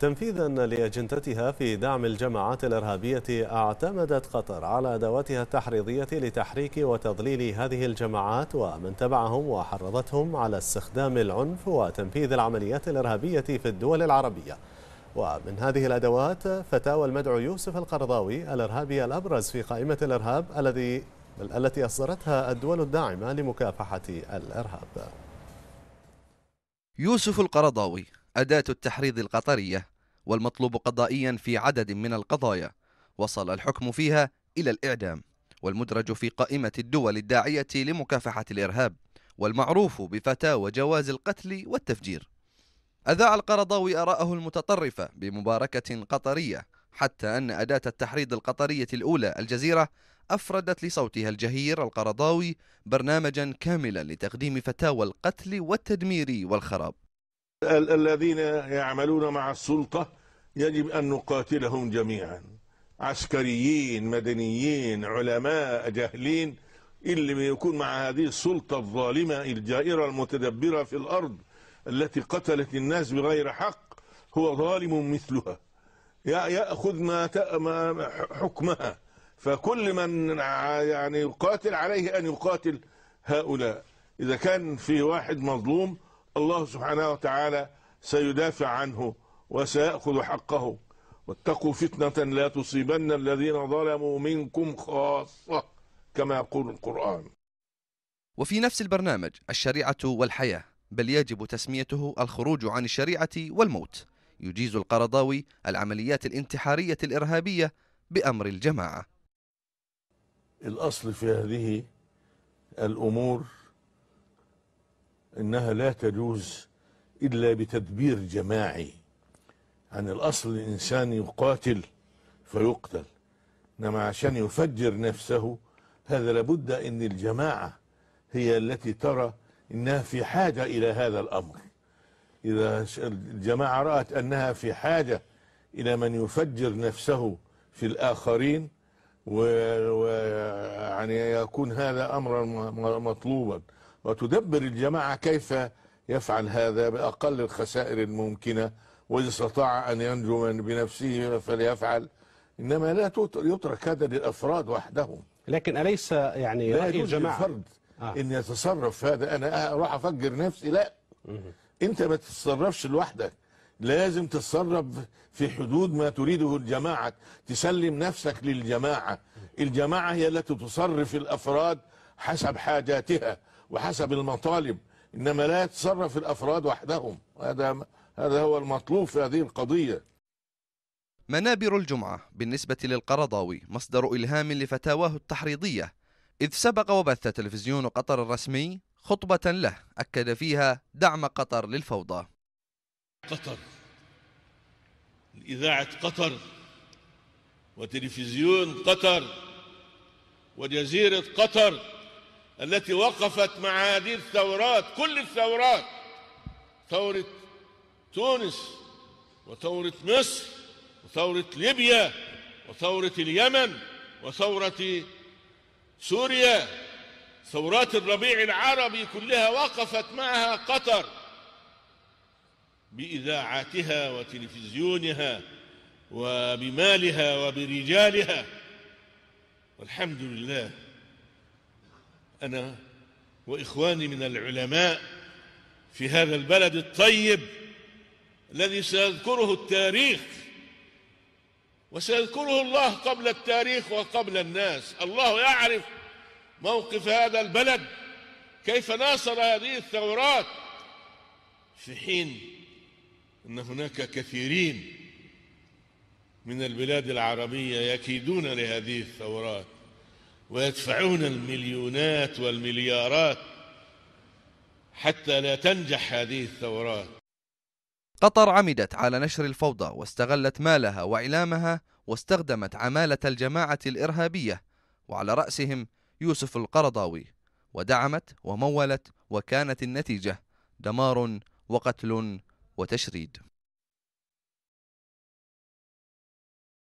تنفيذا لأجندتها في دعم الجماعات الإرهابية اعتمدت قطر على أدواتها التحريضية لتحريك وتضليل هذه الجماعات ومن تبعهم وحرضتهم على استخدام العنف وتنفيذ العمليات الإرهابية في الدول العربية ومن هذه الأدوات فتاوى المدعو يوسف القرضاوي الإرهابي الأبرز في قائمة الإرهاب الذي التي أصدرتها الدول الداعمة لمكافحة الإرهاب يوسف القرضاوي أداة التحريض القطرية والمطلوب قضائيا في عدد من القضايا وصل الحكم فيها إلى الإعدام والمدرج في قائمة الدول الداعية لمكافحة الإرهاب والمعروف بفتاوى جواز القتل والتفجير أذاع القرضاوي آراءه المتطرفة بمباركة قطرية حتى أن أداة التحريض القطرية الأولى الجزيرة أفردت لصوتها الجهير القرضاوي برنامجا كاملا لتقديم فتاوى القتل والتدمير والخراب الذين يعملون مع السلطة يجب أن نقاتلهم جميعا عسكريين مدنيين علماء جاهلين اللي يكون مع هذه السلطة الظالمة الجائرة المتدبرة في الأرض التي قتلت الناس بغير حق هو ظالم مثلها يأخذ ما حكمها فكل من يعني يقاتل عليه أن يقاتل هؤلاء إذا كان في واحد مظلوم الله سبحانه وتعالى سيدافع عنه وسيأخذ حقه واتقوا فتنة لا تصيبن الذين ظلموا منكم خاصة كما يقول القرآن وفي نفس البرنامج الشريعة والحياة بل يجب تسميته الخروج عن الشريعة والموت يجيز القرضاوي العمليات الانتحارية الإرهابية بأمر الجماعة الأصل في هذه الأمور أنها لا تجوز إلا بتدبير جماعي عن الأصل الإنسان يقاتل فيقتل إنما عشان يفجر نفسه هذا لابد أن الجماعة هي التي ترى إنها في حاجة إلى هذا الأمر إذا الجماعة رأت أنها في حاجة إلى من يفجر نفسه في الآخرين ويعني يكون هذا أمرا مطلوبا وتدبر الجماعة كيف يفعل هذا بأقل الخسائر الممكنة وإن استطاع أن ينجو من بنفسه فليفعل إنما لا يترك هذا للأفراد وحدهم لكن أليس يعني لا رأي الجماعة الفرد آه. إن يتصرف هذا أنا أروح أه، أفجر نفسي لا أنت ما تتصرفش لوحدك لازم تتصرف في حدود ما تريده الجماعة تسلم نفسك للجماعة الجماعة هي التي تصرف الأفراد حسب حاجاتها وحسب المطالب إنما لا يتصرف الأفراد وحدهم هذا هذا هو المطلوب في هذه القضية منابر الجمعة بالنسبة للقرضاوي مصدر إلهام لفتاواه التحريضية إذ سبق وبث تلفزيون قطر الرسمي خطبة له أكد فيها دعم قطر للفوضى قطر إذاعة قطر وتلفزيون قطر وجزيرة قطر التي وقفت مع هذه الثورات كل الثورات ثورة تونس وثورة مصر وثورة ليبيا وثورة اليمن وثورة سوريا ثورات الربيع العربي كلها وقفت معها قطر بإذاعاتها وتلفزيونها وبمالها وبرجالها والحمد لله أنا وإخواني من العلماء في هذا البلد الطيب الذي سيذكره التاريخ وسيذكره الله قبل التاريخ وقبل الناس الله يعرف موقف هذا البلد كيف ناصر هذه الثورات في حين أن هناك كثيرين من البلاد العربية يكيدون لهذه الثورات ويدفعون المليونات والمليارات حتى لا تنجح هذه الثورات قطر عمدت على نشر الفوضى واستغلت مالها وإعلامها واستخدمت عمالة الجماعة الإرهابية وعلى رأسهم يوسف القرضاوي ودعمت ومولت وكانت النتيجة دمار وقتل وتشريد